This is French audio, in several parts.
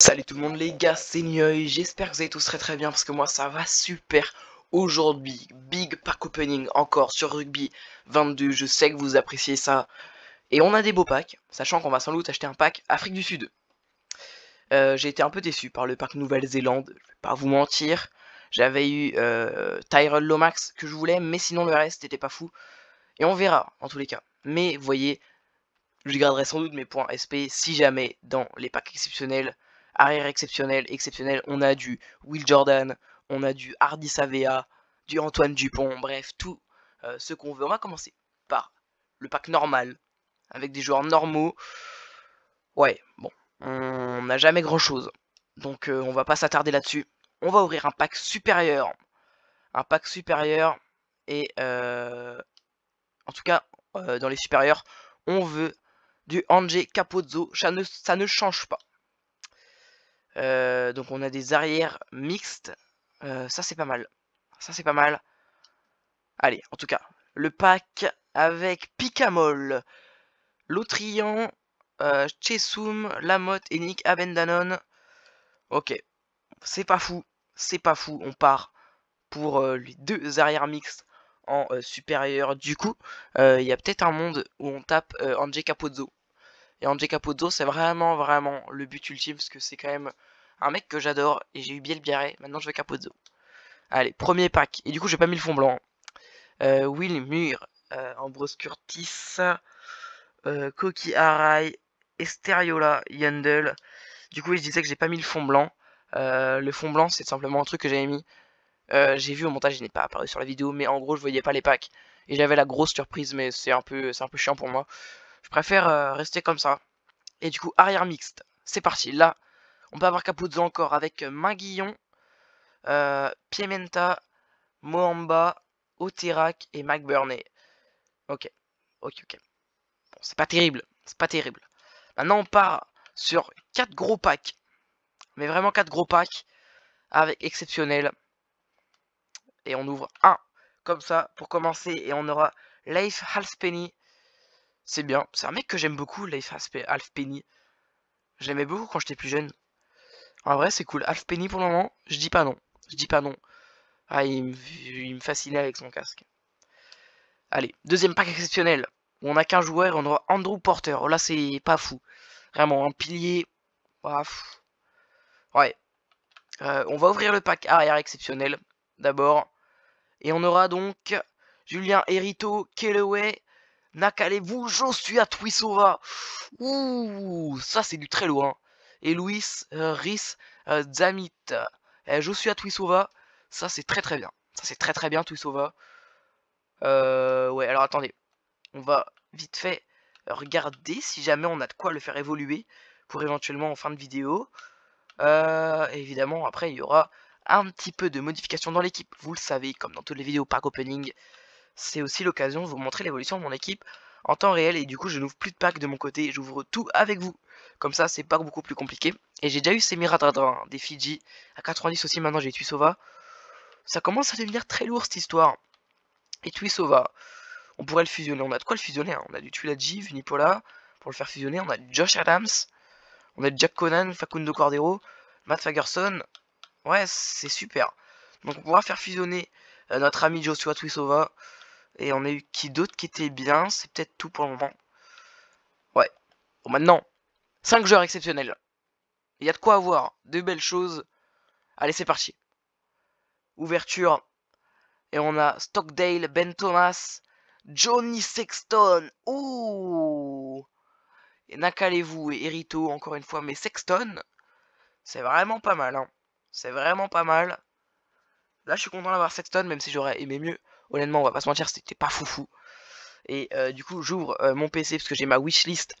Salut tout le monde les gars, c'est Nioy, j'espère que vous allez tous très très bien parce que moi ça va super aujourd'hui. Big pack opening encore sur Rugby 22, je sais que vous appréciez ça. Et on a des beaux packs, sachant qu'on va sans doute acheter un pack Afrique du Sud. Euh, j'ai été un peu déçu par le pack Nouvelle-Zélande, je vais pas vous mentir. J'avais eu euh, Tyrell Lomax que je voulais, mais sinon le reste n'était pas fou. Et on verra en tous les cas. Mais vous voyez, je garderai sans doute mes points SP si jamais dans les packs exceptionnels arrière exceptionnel, exceptionnel. On a du Will Jordan, on a du Hardy Savea, du Antoine Dupont, bref, tout euh, ce qu'on veut. On va commencer par le pack normal, avec des joueurs normaux. Ouais, bon, on n'a jamais grand chose. Donc euh, on va pas s'attarder là-dessus. On va ouvrir un pack supérieur. Un pack supérieur. Et euh, en tout cas, dans les supérieurs, on veut du Ange Capozzo. ne, ça ne change pas. Euh, donc on a des arrières mixtes. Euh, ça c'est pas mal. Ça c'est pas mal. Allez, en tout cas, le pack avec Picamol, Lotrian. Euh, Chesum, Lamotte, Nick Abendanon. Ok, c'est pas fou. C'est pas fou. On part pour les deux arrières mixtes en supérieur. Du coup, il y a peut-être un monde où on tape André Capozzo. Et André Capozzo, c'est vraiment, vraiment le but ultime, parce que c'est quand même un mec que j'adore et j'ai eu Biel Biarré. Maintenant, je vais Capozzo. Allez, premier pack. Et du coup, j'ai pas mis le fond blanc. Hein. Euh, Will Mur, euh, Ambrose Curtis, euh, Koki Arai, Esteriola Yandel. Du coup, je disais que j'ai pas mis le fond blanc. le fond blanc, c'est simplement un truc que j'avais mis. j'ai vu au montage, il n'est pas apparu sur la vidéo, mais en gros, je voyais pas les packs. Et j'avais la grosse surprise, mais c'est un, peu, un peu chiant pour moi. Je préfère rester comme ça. Et du coup, arrière mixte. C'est parti. Là, on peut avoir Capuzzo encore avec Minguillon, euh, euh Piementa, Mohamba, Oterac et McBurney. Ok, ok, ok. Bon, c'est pas terrible, c'est pas terrible. Maintenant, on part sur 4 gros packs. Mais vraiment 4 gros packs, avec exceptionnel. Et on ouvre un, comme ça, pour commencer. Et on aura Leif Halfpenny. C'est bien, c'est un mec que j'aime beaucoup, Leif Halfpenny. J'aimais beaucoup quand j'étais plus jeune. En vrai, c'est cool. Half Penny pour le moment, je dis pas non. Je dis pas non. Ah, il me, fascinait avec son casque. Allez, deuxième pack exceptionnel. On n'a qu'un joueur on aura Andrew Porter. Oh, là, c'est pas fou. Vraiment, un pilier. Ah, ouais. Euh, on va ouvrir le pack arrière exceptionnel, d'abord. Et on aura donc Julien Erito, Kelleway, Nakalevu, Josua Tuisova. Ouh, ça c'est du très loin et Luis euh, Riz Zamit. Euh, eh, je suis à Twisova. Ça, c'est très très bien. Ça, c'est très très bien, Twisova. Euh, ouais, alors attendez. On va vite fait regarder si jamais on a de quoi le faire évoluer pour éventuellement en fin de vidéo. évidemment, après, il y aura un petit peu de modification dans l'équipe. Vous le savez, comme dans toutes les vidéos pack opening, c'est aussi l'occasion de vous montrer l'évolution de mon équipe en temps réel. Et du coup, je n'ouvre plus de pack de mon côté, j'ouvre tout avec vous. Comme ça, c'est pas beaucoup plus compliqué. Et j'ai déjà eu ces miradradra, des Fidji. À 90 aussi, maintenant, j'ai Tuisova. Ça commence à devenir très lourd, cette histoire. Et Tuisova, on pourrait le fusionner. On a de quoi le fusionner. Hein. On a du Tuladji, Vunipola, pour le faire fusionner. On a Josh Adams. On a Jack Conan, Facundo Cordero, Matt Fagerson. Ouais, c'est super. Donc on pourra faire fusionner euh, notre ami Joshua Twisova. Et on a eu qui d'autre qui était bien. C'est peut-être tout pour le moment. Ouais. Bon, maintenant, 5 joueurs exceptionnels. Il y a de quoi avoir de belles choses. Allez, c'est parti. Ouverture. Et on a Stockdale, Ben Thomas, Johnny Sexton. Ouh Nakalevu vous et Erito, encore une fois. Mais Sexton, c'est vraiment pas mal. Hein. C'est vraiment pas mal. Là, je suis content d'avoir Sexton, même si j'aurais aimé mieux. Honnêtement, on va pas se mentir, c'était pas foufou. Et euh, du coup, j'ouvre euh, mon PC parce que j'ai ma wishlist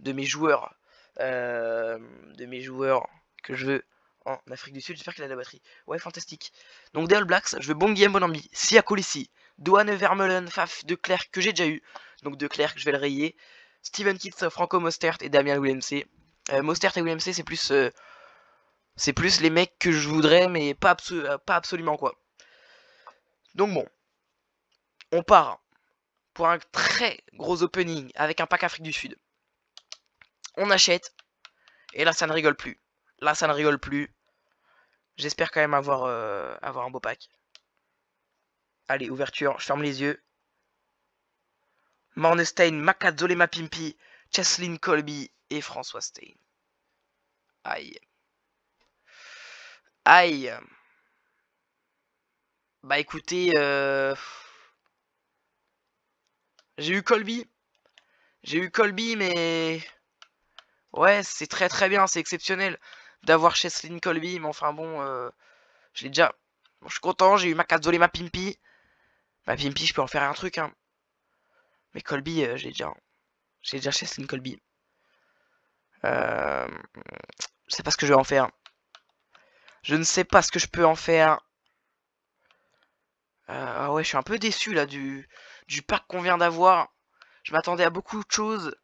de mes joueurs euh, de mes joueurs que je veux en Afrique du Sud. J'espère qu'il a de la batterie. Ouais, fantastique. Donc des All Blacks, je veux bon game, Bonambi, Sia si douane Vermeulen, Faf, De Clerc, que j'ai déjà eu. Donc De Clerc, je vais le rayer. Steven Kitts, Franco Mostert et Damien Willemc. Euh, Mostert et Willemc, c'est plus... Euh, c'est plus les mecs que je voudrais, mais pas, pas absolument quoi. Donc bon. On part pour un très gros opening avec un pack Afrique du Sud on achète. Et là, ça ne rigole plus. Là, ça ne rigole plus. J'espère quand même avoir, euh, avoir un beau pack. Allez, ouverture, je ferme les yeux. Mornestein, Makazolema Pimpi, Cheslin, Colby et François Stein. Aïe. Aïe. Bah écoutez, euh, j'ai eu Colby. J'ai eu Colby, mais Ouais, c'est très très bien, c'est exceptionnel d'avoir Cheslin Colby, mais enfin bon, euh, je l'ai déjà. je suis content, j'ai eu ma Cazole et ma Pimpi. Ma Pimpi, je peux en faire un truc, hein. Mais Colby, euh, j'ai déjà. J'ai déjà Cheslin Colby. Euh... Je sais pas ce que je vais en faire. Je ne sais pas ce que je peux en faire. Euh, ah ouais, je suis un peu déçu là du, du pack qu'on vient d'avoir. Je m'attendais à beaucoup de choses.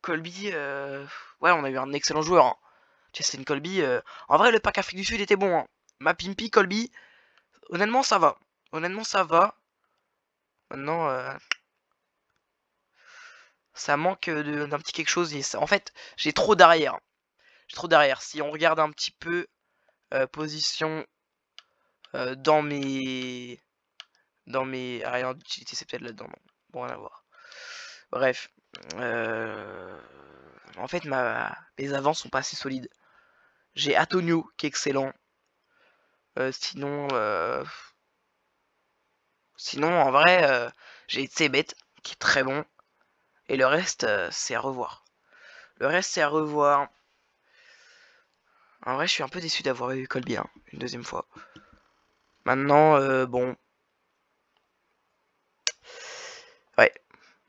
Colby, euh, ouais, on a eu un excellent joueur. Hein. Colby, euh, en vrai, le pack Afrique du Sud était bon. Hein. Mapimpi, Colby, honnêtement, ça va. Honnêtement, ça va. Maintenant, euh, ça manque d'un petit quelque chose. En fait, j'ai trop d'arrière. J'ai trop d'arrière. Si on regarde un petit peu position dans mes dans mes arrière ah, d'utilité, c'est peut-être là-dedans. Bon, on va voir. Bref. Euh, en fait, ma, mes avances sont pas assez solides. J'ai Antonio qui est excellent. Euh, sinon, euh, sinon, en vrai, j'ai Tsebet qui est très bon. Et le reste, c'est à revoir. Le reste, c'est à revoir. En vrai, je suis un peu déçu d'avoir eu Colby hein, une deuxième fois. Maintenant, bon,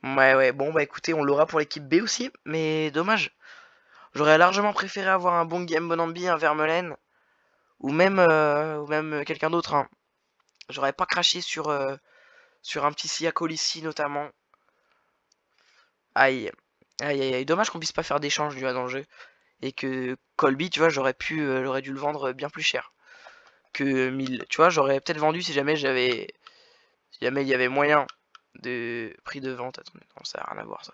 Ouais, ouais, bon, bah écoutez, on l'aura pour l'équipe B aussi, mais dommage. J'aurais largement préféré avoir un bon Game Bonambi, un Vermelaine, ou même, euh, ou même quelqu'un d'autre. Hein. J'aurais pas craché sur, euh, sur un petit Sia ici notamment. Aïe. Aïe, aïe, aïe. Dommage qu'on puisse pas faire d'échange, du dans le jeu. Et que Colby, tu vois, j'aurais pu, j'aurais euh, dû le vendre bien plus cher que 1000. Tu vois, j'aurais peut-être vendu si jamais j'avais. Si jamais il y avait moyen de prix de vente. Attendez, non, ça a rien à voir ça.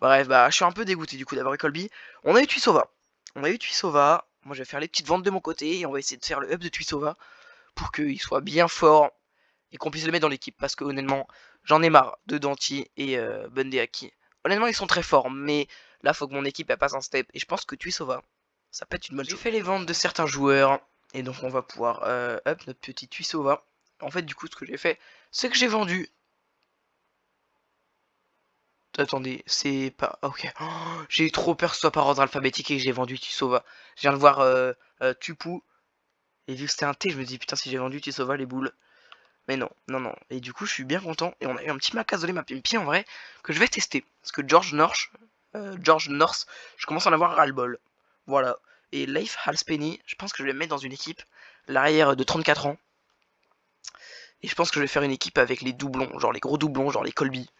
Bref, bah, je suis un peu dégoûté du coup d'avoir eu Colby. On a eu Tuisova. On a eu Tuisova. Moi, je vais faire les petites ventes de mon côté et on va essayer de faire le up de Tuisova pour qu'il soit bien fort et qu'on puisse le mettre dans l'équipe. Parce que honnêtement, j'en ai marre de Danti et euh, Honnêtement, ils sont très forts, mais là, faut que mon équipe elle passe un step. Et je pense que Tuisova, ça peut être une bonne chose. J'ai fait les ventes de certains joueurs et donc on va pouvoir euh, up notre petit Tuisova. En fait, du coup, ce que j'ai fait, c'est que j'ai vendu Attendez, c'est pas... Ok. j'ai trop peur que ce soit par ordre alphabétique et que j'ai vendu Tisova. Je viens de voir euh, euh, Tupou Et vu que c'était un T, je me dis, putain, si j'ai vendu Tisova, les boules. Mais non, non, non. Et du coup, je suis bien content. Et on a eu un petit Macazolé ma Pimpi, en vrai, que je vais tester. Parce que George North, euh, George North, je commence à en avoir ras-le-bol. Voilà. Et Leif Halspenny, je pense que je vais le mettre dans une équipe. L'arrière de 34 ans. Et je pense que je vais faire une équipe avec les doublons, genre les gros doublons, genre les Colby.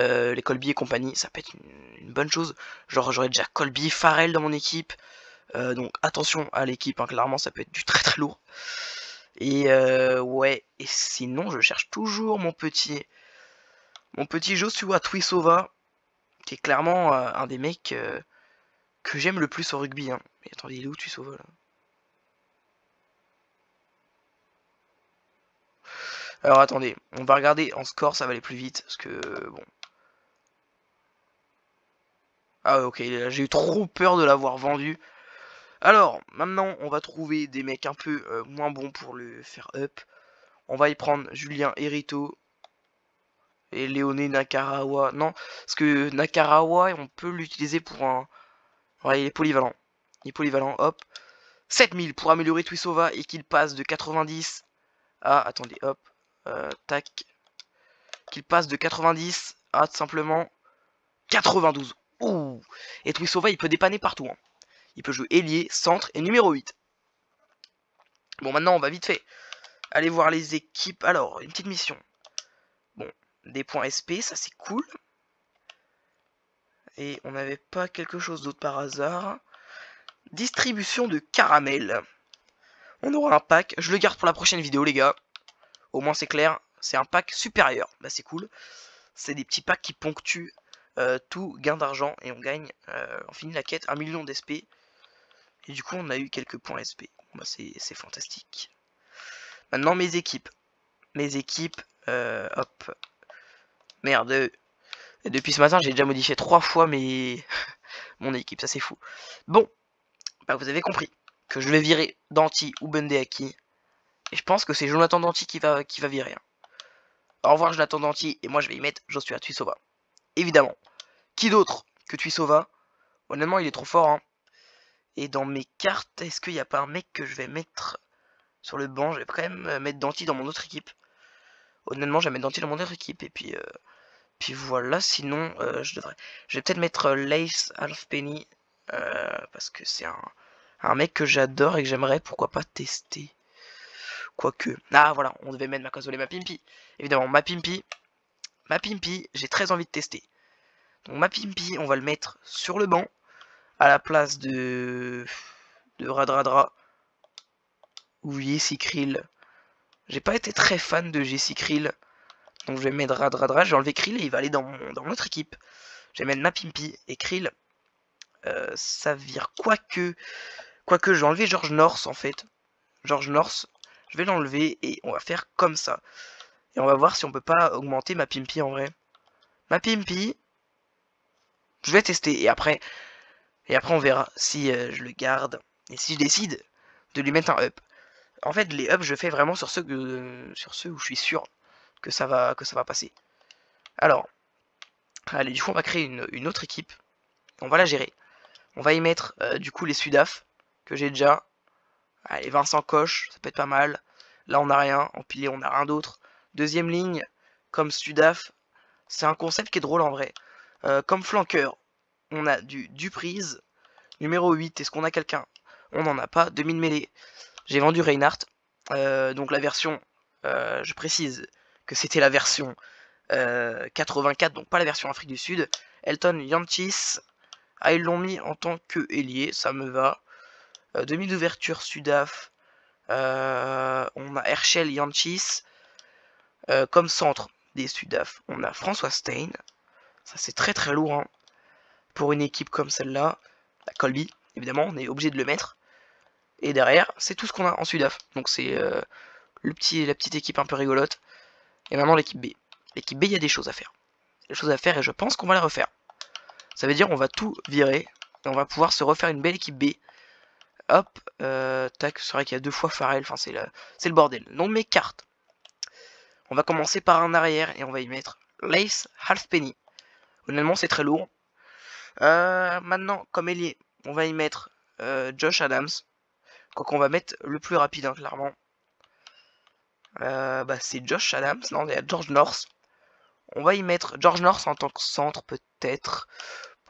Euh, les Colby et compagnie, ça peut être une, bonne chose. Genre j'aurais déjà Colby, Farel dans mon équipe. Euh, donc attention à l'équipe, hein, clairement ça peut être du très très lourd. Et euh, ouais, et sinon je cherche toujours mon petit mon petit Joshua Twisova qui est clairement un des mecs que j'aime le plus au rugby. Hein. Mais attendez, il est où Twisova là Alors attendez, on va regarder en score, ça va aller plus vite, parce que bon. Ah ok, euh, j'ai eu trop peur de l'avoir vendu. Alors, maintenant, on va trouver des mecs un peu euh, moins bons pour le faire up. On va y prendre Julien Erito et Léoné Nakarawa. Non, parce que Nakarawa, on peut l'utiliser pour un... Ouais, il est polyvalent. Il est polyvalent, hop. 7000 pour améliorer Twisova et qu'il passe de 90 à... Attendez, hop. Euh, tac. Qu'il passe de 90 à tout simplement 92. Et Etrui il peut dépanner partout. Hein. Il peut jouer ailier, centre et numéro 8. Bon, maintenant, on va vite fait aller voir les équipes. Alors, une petite mission. Bon, des points SP, ça c'est cool. Et on n'avait pas quelque chose d'autre par hasard. Distribution de caramel. On aura un pack. Je le garde pour la prochaine vidéo, les gars. Au moins, c'est clair. C'est un pack supérieur. Bah, c'est cool. C'est des petits packs qui ponctuent euh, tout gain d'argent et on gagne, euh, on finit la quête, 1 million d'SP. Et du coup, on a eu quelques points SP. Bah, c'est fantastique. Maintenant, mes équipes. Mes équipes, euh, hop. Merde. Et depuis ce matin, j'ai déjà modifié trois fois mes... mon équipe, ça c'est fou. Bon, bah, vous avez compris que je vais virer Danti ou Bundeaki. Et je pense que c'est Jonathan Danti qui va, qui va virer. Hein. Au revoir Jonathan Danti, et moi je vais y mettre Josué sauva évidemment. Qui d'autre que Tuisova hein Honnêtement, il est trop fort. Hein. Et dans mes cartes, est-ce qu'il n'y a pas un mec que je vais mettre sur le banc Je vais quand même euh, mettre Danti dans mon autre équipe. Honnêtement, je vais mettre Danti dans mon autre équipe. Et puis, euh, puis voilà, sinon, euh, je devrais... Je vais peut-être mettre Lace Halfpenny. Euh, parce que c'est un, mec que j'adore et que j'aimerais, pourquoi pas, tester. Quoique. Ah, voilà, on devait mettre ma console et Pimpi. Évidemment, ma Pimpi... Ma Pimpi, j'ai très envie de tester. Donc ma Pimpi, on va le mettre sur le banc, à la place de, de Radradra ou Jesse Krill. J'ai pas été très fan de Jesse Krill, donc je vais mettre Radradra, je vais enlever Krill et il va aller dans, notre équipe. Je vais mettre Pimpi et Krill, euh, ça vire quoique... Quoique, je vais enlever George Norse en fait. George Norse, je vais l'enlever et on va faire comme ça. Et on va voir si on peut pas augmenter ma Pimpi en vrai. Ma Pimpi, je vais tester. Et après, et après on verra si euh, je le garde. Et si je décide de lui mettre un up. En fait, les ups, je fais vraiment sur ceux, que, sur ceux où je suis sûr que ça va, que ça va passer. Alors, allez, du coup, on va créer une, autre équipe. On va la gérer. On va y mettre, euh, du coup, les Sudaf que j'ai déjà. Allez, Vincent Coche, ça peut être pas mal. Là, on n'a rien. En on a rien d'autre. Deuxième ligne, comme Sudaf, c'est un concept qui est drôle en vrai. Euh, comme flanqueur, on a du Duprise. Numéro 8, est-ce qu'on a quelqu'un On n'en a pas. Demi de mêlée, j'ai vendu Reinhardt. Euh, donc la version, euh, je précise que c'était la version 84, donc pas la version Afrique du Sud. Elton Yantis, ah, ils l'ont mis en tant que ailier, ça me va. demi d'ouverture Sudaf, on a Herschel Yantis. Euh, comme centre des Sudaf, on a François Stein. Ça, c'est très très lourd. Hein. Pour une équipe comme celle-là, la Colby, évidemment, on est obligé de le mettre. Et derrière, c'est tout ce qu'on a en Sudaf. Donc c'est euh, petit, la petite équipe un peu rigolote. Et maintenant l'équipe B. L'équipe B, il y a des choses à faire. Des choses à faire et je pense qu'on va la refaire. Ça veut dire on va tout virer et on va pouvoir se refaire une belle équipe B. Hop, euh, tac, c'est vrai qu'il y a deux fois Farrell, enfin c'est le, le bordel. Non de mes cartes. On va commencer par un arrière et on va y mettre Lace Halfpenny. Honnêtement, c'est très lourd. Euh, maintenant, comme ailier, on va y mettre euh, Josh Adams. Quoi qu'on va mettre le plus rapide, hein, clairement. Euh, bah, c'est Josh Adams. Non, il y a George North. On va y mettre George North en tant que centre, peut-être.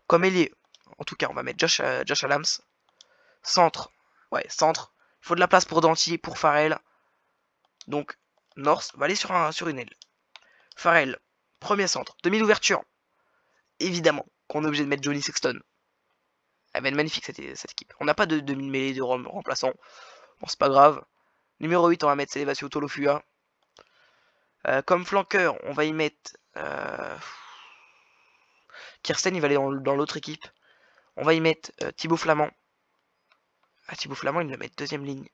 Comme ailier. En tout cas, on va mettre Josh, Josh Adams. Centre. Ouais, centre. Il faut de la place pour Danty, pour Farrell. Donc, North va aller sur, un, sur une aile. Farrell, premier centre, 2000 ouverture. Évidemment qu'on est obligé de mettre Johnny Sexton. Elle va être magnifique cette, cette équipe. On n'a pas de demi mêlée de remplaçant. Bon, c'est pas grave. Numéro 8, on va mettre Célévatio Tolofua. Euh, comme flanqueur, on va y mettre... Euh, Kirsten, il va aller dans, l'autre équipe. On va y mettre euh, Thibaut Flamand. Ah, Thibaut Flamand, il va mettre deuxième ligne.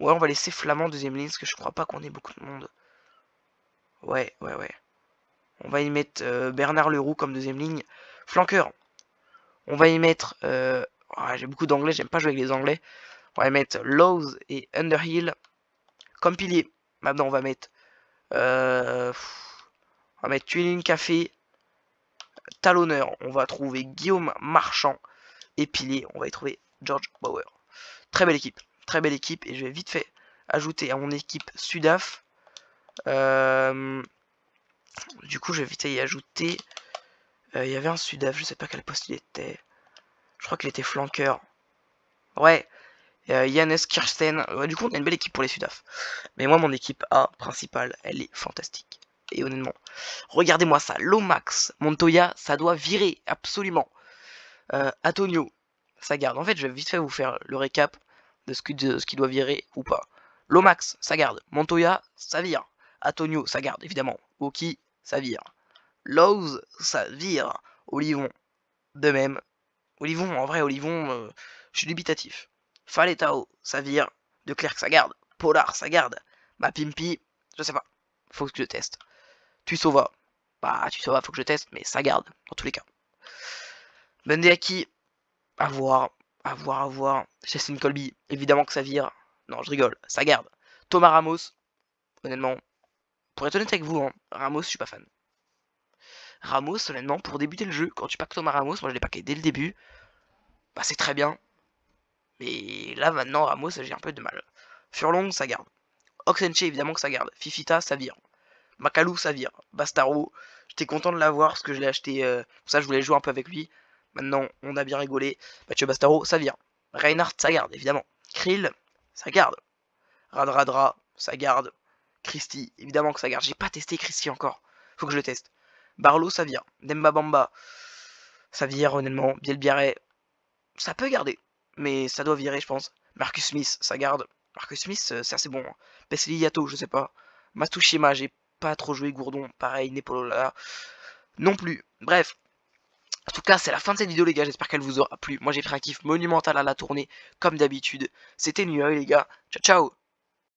Ouais, on va laisser Flamand deuxième ligne, parce que je crois pas qu'on ait beaucoup de monde. Ouais, ouais, ouais. On va y mettre euh, Bernard Leroux comme deuxième ligne. Flanqueur. On va y mettre... Euh, oh, j'ai beaucoup d'anglais, j'aime pas jouer avec les anglais. On va y mettre Lowe's et Underhill comme pilier. Maintenant, on va mettre... Euh, on va mettre Tuning Café. Talonneur. On va trouver Guillaume Marchand. Et pilier, on va y trouver George Bauer. Très belle équipe belle équipe. Et je vais vite fait ajouter à mon équipe Sudaf. Euh, du coup, je vais vite y ajouter. Euh, il y avait un Sudaf, je sais pas quel poste il était. Je crois qu'il était flanqueur. Ouais. Euh, Yannes Kirsten. du coup, on a une belle équipe pour les Sudaf. Mais moi, mon équipe A principale, elle est fantastique. Et honnêtement, regardez-moi ça. Lomax, Montoya, ça doit virer, absolument. Euh, Antonio, ça garde. En fait, je vais vite fait vous faire le récap de ce qu'il doit virer ou pas. Lomax, ça garde. Montoya, ça vire. Antonio, ça garde, évidemment. Oki, ça vire. Lowe's, ça vire. Olivon, de même. Olivon, en vrai, Olivon, euh, je suis dubitatif. Faletao, ça vire. De Clerc, ça garde. Polar, ça garde. Ma Pimpi, je sais pas. Faut que je teste. Tu sauvas. bah, tu sauvas. faut que je teste, mais ça garde, dans tous les cas. Bendeaki, à voir à voir, à voir. Justin Colby, évidemment que ça vire. Non, je rigole, ça garde. Thomas Ramos, honnêtement, pour être honnête avec vous, hein, Ramos, je suis pas fan. Ramos, honnêtement, pour débuter le jeu, quand tu packs Thomas Ramos, moi je l'ai packé dès le début, bah c'est très bien. Mais là maintenant, Ramos, j'ai un peu de mal. Furlong, ça garde. Oxenche, évidemment que ça garde. Fifita, ça vire. Makalu, ça vire. Bastaro, j'étais content de l'avoir parce que je l'ai acheté. Euh, pour ça, je voulais jouer un peu avec lui. Maintenant, on a bien rigolé. Mathieu Bastaro, ça vient. Reinhardt, ça garde, évidemment. Krill, ça garde. Radradra, ça garde. Christy, évidemment que ça garde. J'ai pas testé Christy encore. Faut que je le teste. Barlow, ça vient. Demba Bamba, ça vire honnêtement. Bielbiaré, ça peut garder. Mais ça doit virer, je pense. Marcus Smith, ça garde. Marcus Smith, ça euh, c'est bon. Hein. Pesli Yato, je sais pas. Matushima, j'ai pas trop joué Gourdon. Pareil, Nepolola, Non plus. Bref, en tout cas, c'est la fin de cette vidéo, les gars. J'espère qu'elle vous aura plu. Moi, j'ai pris un kiff monumental à la tournée, comme d'habitude. C'était Nuit, les gars. Ciao, ciao